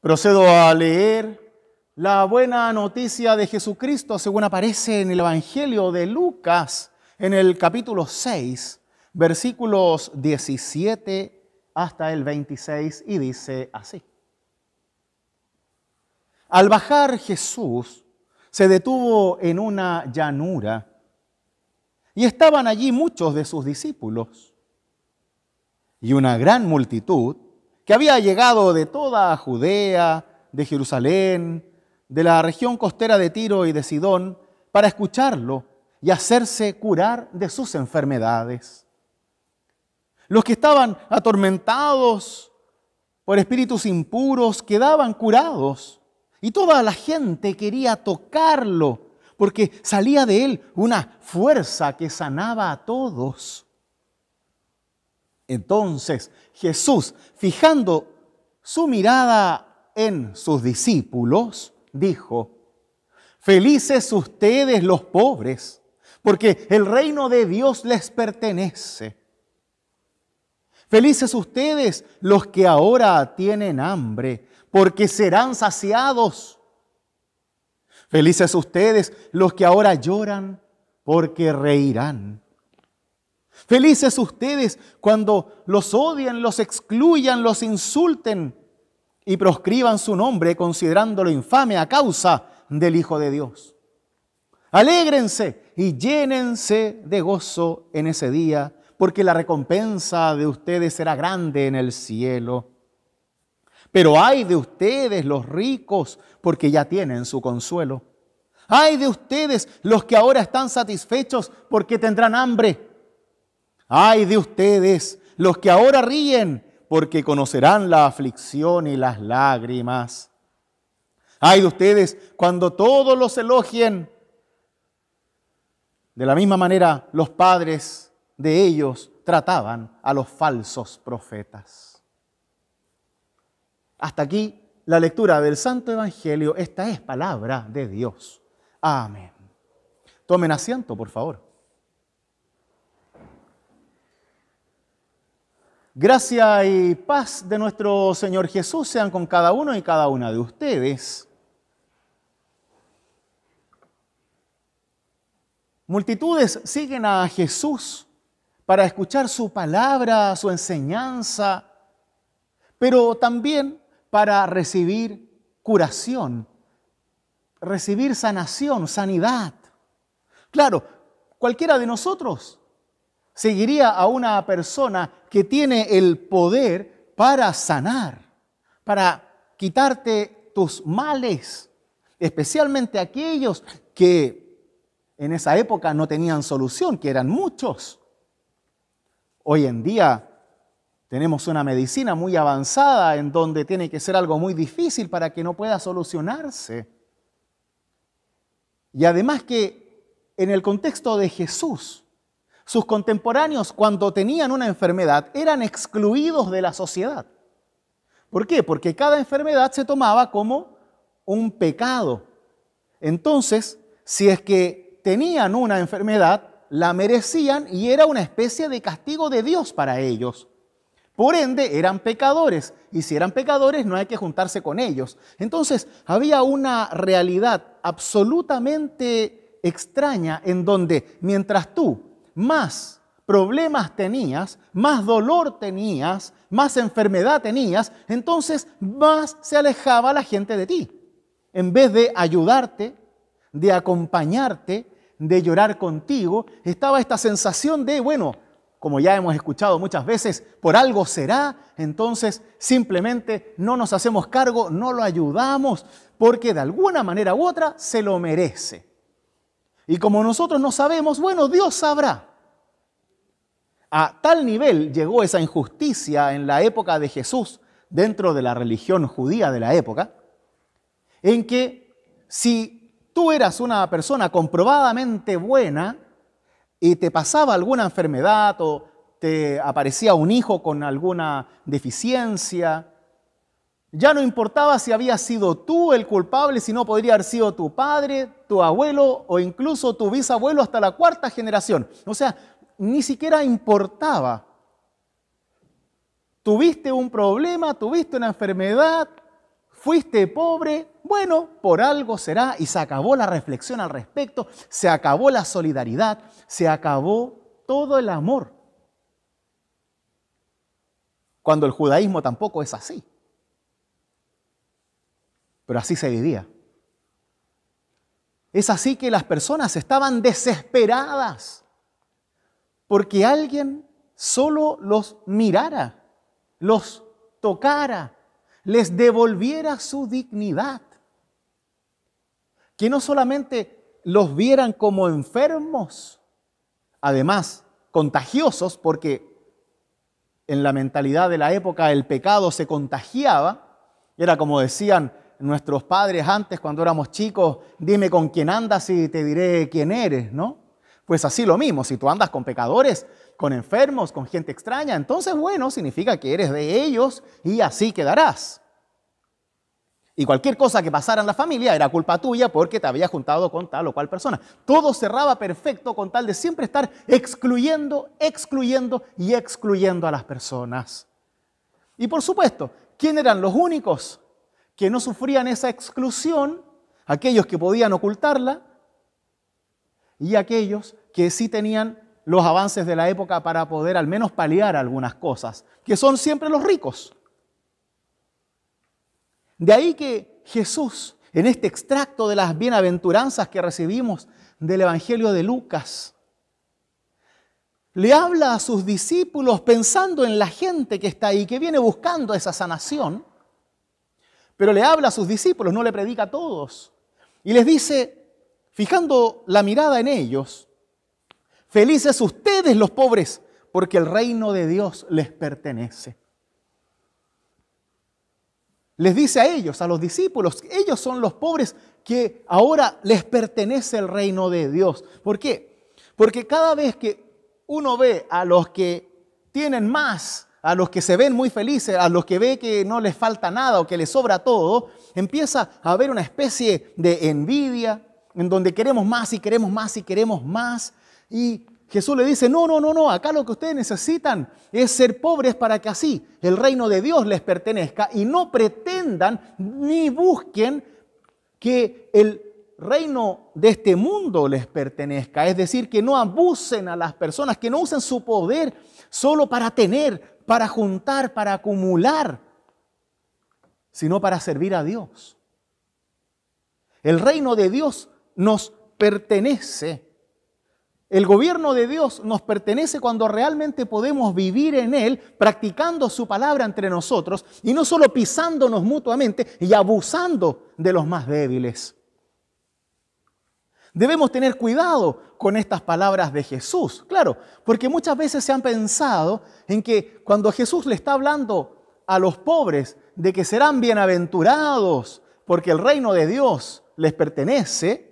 Procedo a leer la buena noticia de Jesucristo según aparece en el Evangelio de Lucas en el capítulo 6, versículos 17 hasta el 26 y dice así. Al bajar Jesús se detuvo en una llanura y estaban allí muchos de sus discípulos y una gran multitud que había llegado de toda Judea, de Jerusalén, de la región costera de Tiro y de Sidón, para escucharlo y hacerse curar de sus enfermedades. Los que estaban atormentados por espíritus impuros quedaban curados y toda la gente quería tocarlo porque salía de él una fuerza que sanaba a todos. Entonces Jesús, fijando su mirada en sus discípulos, dijo, felices ustedes los pobres, porque el reino de Dios les pertenece. Felices ustedes los que ahora tienen hambre, porque serán saciados. Felices ustedes los que ahora lloran, porque reirán. Felices ustedes cuando los odian, los excluyan, los insulten y proscriban su nombre considerándolo infame a causa del Hijo de Dios. Alégrense y llénense de gozo en ese día, porque la recompensa de ustedes será grande en el cielo. Pero ay de ustedes los ricos, porque ya tienen su consuelo. Ay de ustedes los que ahora están satisfechos, porque tendrán hambre. Ay de ustedes, los que ahora ríen, porque conocerán la aflicción y las lágrimas. Ay de ustedes, cuando todos los elogien. De la misma manera, los padres de ellos trataban a los falsos profetas. Hasta aquí la lectura del Santo Evangelio. Esta es palabra de Dios. Amén. Tomen asiento, por favor. Gracia y paz de nuestro Señor Jesús sean con cada uno y cada una de ustedes. Multitudes siguen a Jesús para escuchar su palabra, su enseñanza, pero también para recibir curación, recibir sanación, sanidad. Claro, cualquiera de nosotros seguiría a una persona que tiene el poder para sanar, para quitarte tus males, especialmente aquellos que en esa época no tenían solución, que eran muchos. Hoy en día tenemos una medicina muy avanzada en donde tiene que ser algo muy difícil para que no pueda solucionarse. Y además que en el contexto de Jesús, sus contemporáneos, cuando tenían una enfermedad, eran excluidos de la sociedad. ¿Por qué? Porque cada enfermedad se tomaba como un pecado. Entonces, si es que tenían una enfermedad, la merecían y era una especie de castigo de Dios para ellos. Por ende, eran pecadores. Y si eran pecadores, no hay que juntarse con ellos. Entonces, había una realidad absolutamente extraña en donde mientras tú más problemas tenías, más dolor tenías, más enfermedad tenías, entonces más se alejaba la gente de ti. En vez de ayudarte, de acompañarte, de llorar contigo, estaba esta sensación de, bueno, como ya hemos escuchado muchas veces, por algo será, entonces simplemente no nos hacemos cargo, no lo ayudamos, porque de alguna manera u otra se lo merece. Y como nosotros no sabemos, bueno, Dios sabrá. A tal nivel llegó esa injusticia en la época de Jesús dentro de la religión judía de la época, en que si tú eras una persona comprobadamente buena y te pasaba alguna enfermedad o te aparecía un hijo con alguna deficiencia, ya no importaba si había sido tú el culpable, si no podría haber sido tu padre, tu abuelo o incluso tu bisabuelo hasta la cuarta generación. O sea, ni siquiera importaba. Tuviste un problema, tuviste una enfermedad, fuiste pobre, bueno, por algo será, y se acabó la reflexión al respecto, se acabó la solidaridad, se acabó todo el amor. Cuando el judaísmo tampoco es así. Pero así se vivía. Es así que las personas estaban desesperadas porque alguien solo los mirara, los tocara, les devolviera su dignidad. Que no solamente los vieran como enfermos, además contagiosos, porque en la mentalidad de la época el pecado se contagiaba, era como decían nuestros padres antes cuando éramos chicos, dime con quién andas y te diré quién eres, ¿no? Pues así lo mismo, si tú andas con pecadores, con enfermos, con gente extraña, entonces bueno, significa que eres de ellos y así quedarás. Y cualquier cosa que pasara en la familia era culpa tuya porque te habías juntado con tal o cual persona. Todo cerraba perfecto con tal de siempre estar excluyendo, excluyendo y excluyendo a las personas. Y por supuesto, ¿quién eran los únicos que no sufrían esa exclusión? Aquellos que podían ocultarla y aquellos que sí tenían los avances de la época para poder al menos paliar algunas cosas, que son siempre los ricos. De ahí que Jesús, en este extracto de las bienaventuranzas que recibimos del Evangelio de Lucas, le habla a sus discípulos pensando en la gente que está ahí, que viene buscando esa sanación, pero le habla a sus discípulos, no le predica a todos. Y les dice, fijando la mirada en ellos, Felices ustedes los pobres, porque el reino de Dios les pertenece. Les dice a ellos, a los discípulos, ellos son los pobres que ahora les pertenece el reino de Dios. ¿Por qué? Porque cada vez que uno ve a los que tienen más, a los que se ven muy felices, a los que ve que no les falta nada o que les sobra todo, empieza a haber una especie de envidia en donde queremos más y queremos más y queremos más. Y Jesús le dice, no, no, no, no, acá lo que ustedes necesitan es ser pobres para que así el reino de Dios les pertenezca y no pretendan ni busquen que el reino de este mundo les pertenezca. Es decir, que no abusen a las personas, que no usen su poder solo para tener, para juntar, para acumular, sino para servir a Dios. El reino de Dios nos pertenece el gobierno de Dios nos pertenece cuando realmente podemos vivir en Él, practicando su palabra entre nosotros y no solo pisándonos mutuamente y abusando de los más débiles. Debemos tener cuidado con estas palabras de Jesús, claro, porque muchas veces se han pensado en que cuando Jesús le está hablando a los pobres de que serán bienaventurados porque el reino de Dios les pertenece,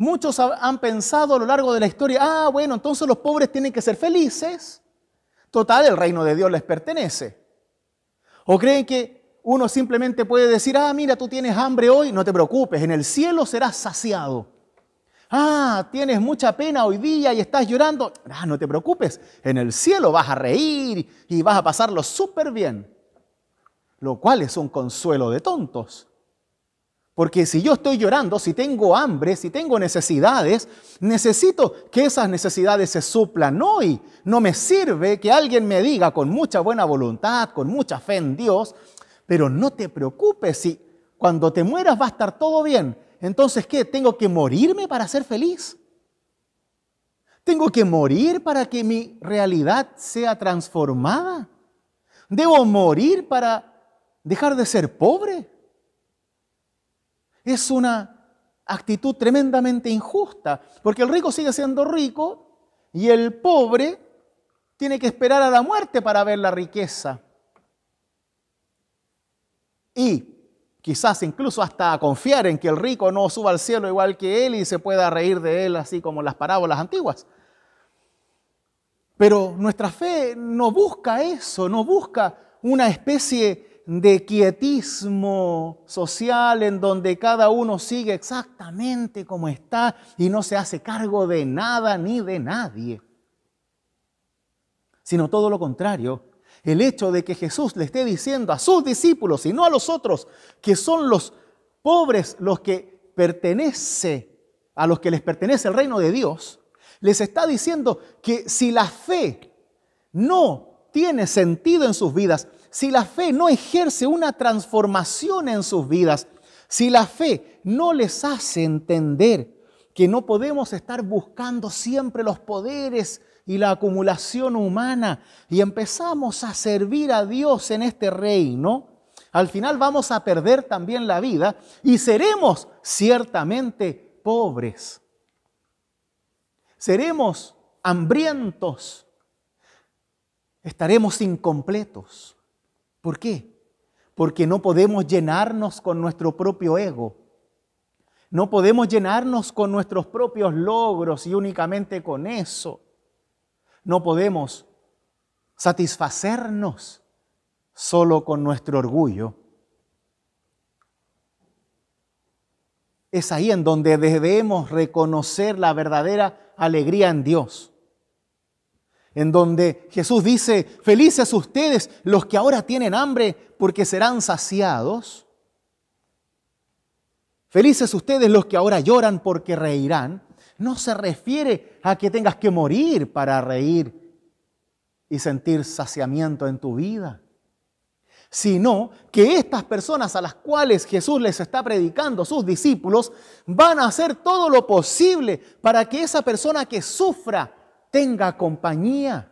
Muchos han pensado a lo largo de la historia, ah, bueno, entonces los pobres tienen que ser felices. Total, el reino de Dios les pertenece. O creen que uno simplemente puede decir, ah, mira, tú tienes hambre hoy, no te preocupes, en el cielo serás saciado. Ah, tienes mucha pena hoy día y estás llorando. Ah, no te preocupes, en el cielo vas a reír y vas a pasarlo súper bien. Lo cual es un consuelo de tontos. Porque si yo estoy llorando, si tengo hambre, si tengo necesidades, necesito que esas necesidades se suplan hoy. No me sirve que alguien me diga con mucha buena voluntad, con mucha fe en Dios, pero no te preocupes si cuando te mueras va a estar todo bien. Entonces, ¿qué? ¿Tengo que morirme para ser feliz? ¿Tengo que morir para que mi realidad sea transformada? ¿Debo morir para dejar de ser pobre? Es una actitud tremendamente injusta, porque el rico sigue siendo rico y el pobre tiene que esperar a la muerte para ver la riqueza. Y quizás incluso hasta confiar en que el rico no suba al cielo igual que él y se pueda reír de él así como las parábolas antiguas. Pero nuestra fe no busca eso, no busca una especie de quietismo social en donde cada uno sigue exactamente como está y no se hace cargo de nada ni de nadie, sino todo lo contrario. El hecho de que Jesús le esté diciendo a sus discípulos y no a los otros, que son los pobres los que pertenece, a los que les pertenece el reino de Dios, les está diciendo que si la fe no tiene sentido en sus vidas, si la fe no ejerce una transformación en sus vidas, si la fe no les hace entender que no podemos estar buscando siempre los poderes y la acumulación humana y empezamos a servir a Dios en este reino, al final vamos a perder también la vida y seremos ciertamente pobres. Seremos hambrientos. Estaremos incompletos. ¿Por qué? Porque no podemos llenarnos con nuestro propio ego. No podemos llenarnos con nuestros propios logros y únicamente con eso. No podemos satisfacernos solo con nuestro orgullo. Es ahí en donde debemos reconocer la verdadera alegría en Dios en donde Jesús dice, felices ustedes los que ahora tienen hambre porque serán saciados. Felices ustedes los que ahora lloran porque reirán. No se refiere a que tengas que morir para reír y sentir saciamiento en tu vida, sino que estas personas a las cuales Jesús les está predicando, sus discípulos, van a hacer todo lo posible para que esa persona que sufra tenga compañía.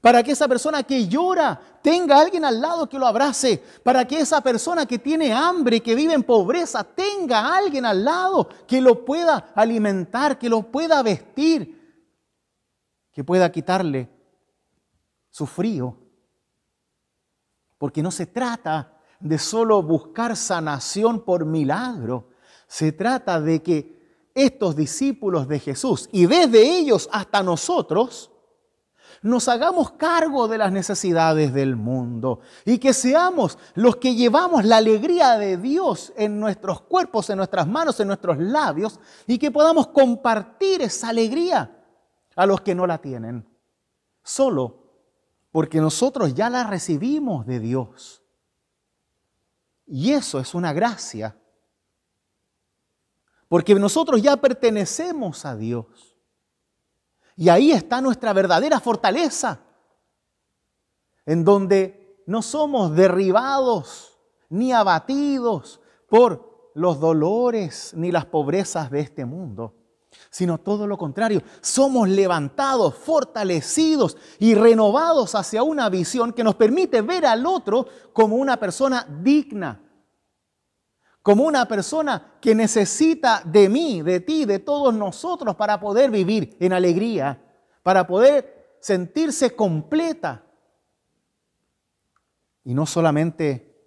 Para que esa persona que llora tenga alguien al lado que lo abrace. Para que esa persona que tiene hambre, que vive en pobreza, tenga alguien al lado que lo pueda alimentar, que lo pueda vestir, que pueda quitarle su frío. Porque no se trata de solo buscar sanación por milagro. Se trata de que estos discípulos de Jesús y desde ellos hasta nosotros, nos hagamos cargo de las necesidades del mundo y que seamos los que llevamos la alegría de Dios en nuestros cuerpos, en nuestras manos, en nuestros labios y que podamos compartir esa alegría a los que no la tienen, solo porque nosotros ya la recibimos de Dios. Y eso es una gracia porque nosotros ya pertenecemos a Dios. Y ahí está nuestra verdadera fortaleza, en donde no somos derribados ni abatidos por los dolores ni las pobrezas de este mundo, sino todo lo contrario, somos levantados, fortalecidos y renovados hacia una visión que nos permite ver al otro como una persona digna, como una persona que necesita de mí, de ti, de todos nosotros para poder vivir en alegría, para poder sentirse completa. Y no solamente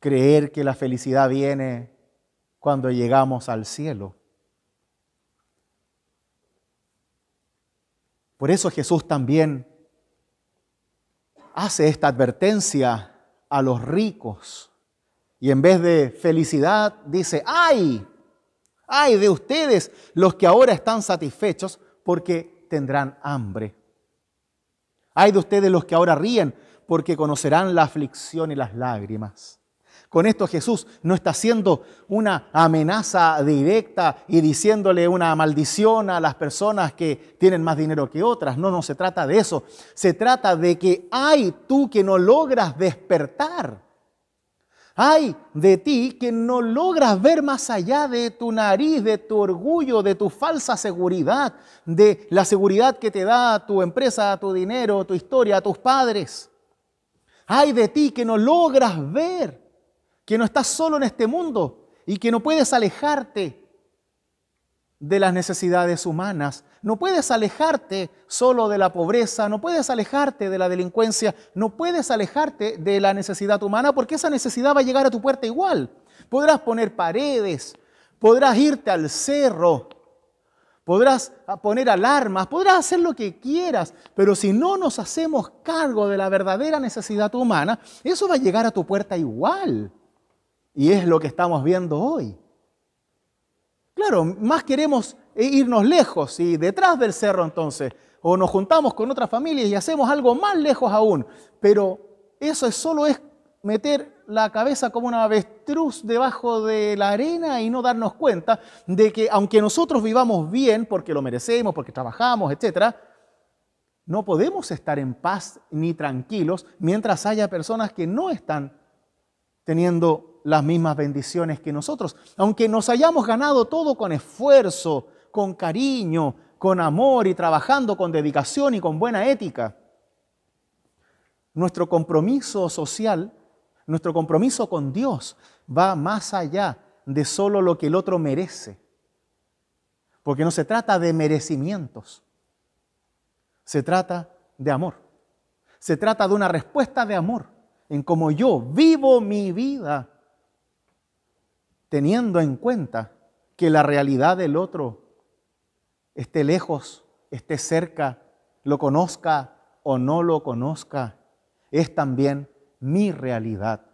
creer que la felicidad viene cuando llegamos al cielo. Por eso Jesús también hace esta advertencia a los ricos y en vez de felicidad dice, ay, ay de ustedes los que ahora están satisfechos porque tendrán hambre. Ay de ustedes los que ahora ríen porque conocerán la aflicción y las lágrimas. Con esto Jesús no está haciendo una amenaza directa y diciéndole una maldición a las personas que tienen más dinero que otras. No, no se trata de eso. Se trata de que hay tú que no logras despertar. Hay de ti que no logras ver más allá de tu nariz, de tu orgullo, de tu falsa seguridad, de la seguridad que te da tu empresa, tu dinero, tu historia, tus padres. Ay de ti que no logras ver que no estás solo en este mundo y que no puedes alejarte de las necesidades humanas no puedes alejarte solo de la pobreza, no puedes alejarte de la delincuencia, no puedes alejarte de la necesidad humana porque esa necesidad va a llegar a tu puerta igual. Podrás poner paredes, podrás irte al cerro, podrás ah, poner alarmas, podrás hacer lo que quieras, pero si no nos hacemos cargo de la verdadera necesidad humana, eso va a llegar a tu puerta igual. Y es lo que estamos viendo hoy. Claro, más queremos eh, irnos lejos y detrás del cerro entonces, o nos juntamos con otras familias y hacemos algo más lejos aún, pero eso solo es meter la cabeza como una avestruz debajo de la arena y no darnos cuenta de que aunque nosotros vivamos bien porque lo merecemos, porque trabajamos, etc., no podemos estar en paz ni tranquilos mientras haya personas que no están teniendo las mismas bendiciones que nosotros. Aunque nos hayamos ganado todo con esfuerzo, con cariño, con amor y trabajando con dedicación y con buena ética. Nuestro compromiso social, nuestro compromiso con Dios va más allá de solo lo que el otro merece. Porque no se trata de merecimientos, se trata de amor. Se trata de una respuesta de amor en cómo yo vivo mi vida, teniendo en cuenta que la realidad del otro esté lejos, esté cerca, lo conozca o no lo conozca, es también mi realidad.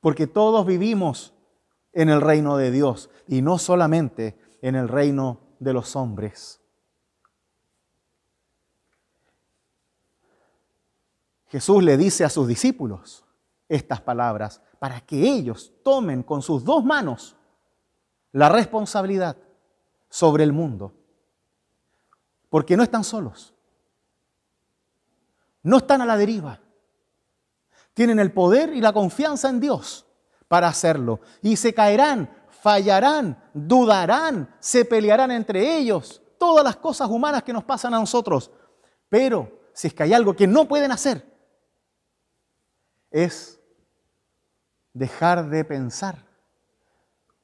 Porque todos vivimos en el reino de Dios y no solamente en el reino de los hombres. Jesús le dice a sus discípulos, estas palabras para que ellos tomen con sus dos manos la responsabilidad sobre el mundo. Porque no están solos. No están a la deriva. Tienen el poder y la confianza en Dios para hacerlo. Y se caerán, fallarán, dudarán, se pelearán entre ellos. Todas las cosas humanas que nos pasan a nosotros. Pero si es que hay algo que no pueden hacer, es dejar de pensar,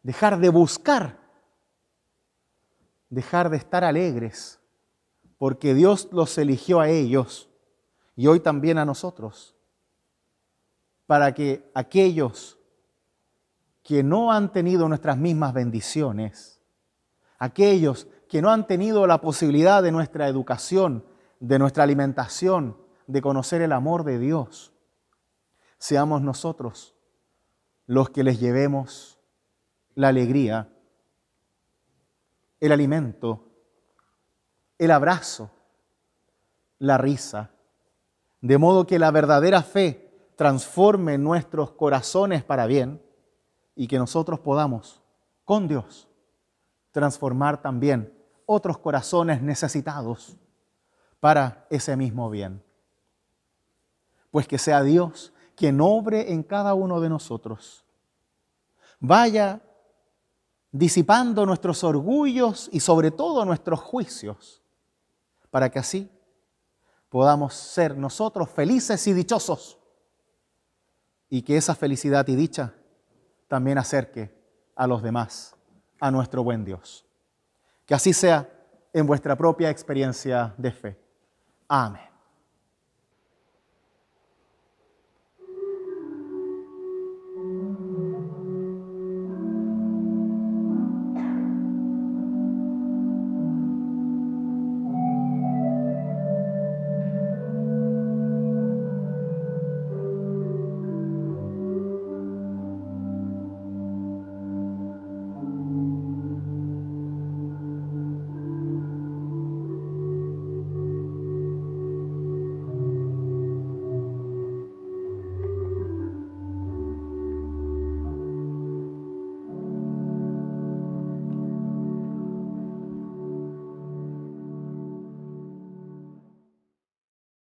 dejar de buscar, dejar de estar alegres, porque Dios los eligió a ellos y hoy también a nosotros, para que aquellos que no han tenido nuestras mismas bendiciones, aquellos que no han tenido la posibilidad de nuestra educación, de nuestra alimentación, de conocer el amor de Dios, seamos nosotros los que les llevemos la alegría, el alimento, el abrazo, la risa, de modo que la verdadera fe transforme nuestros corazones para bien y que nosotros podamos, con Dios, transformar también otros corazones necesitados para ese mismo bien. Pues que sea Dios que nobre en cada uno de nosotros. Vaya disipando nuestros orgullos y sobre todo nuestros juicios, para que así podamos ser nosotros felices y dichosos y que esa felicidad y dicha también acerque a los demás, a nuestro buen Dios. Que así sea en vuestra propia experiencia de fe. Amén.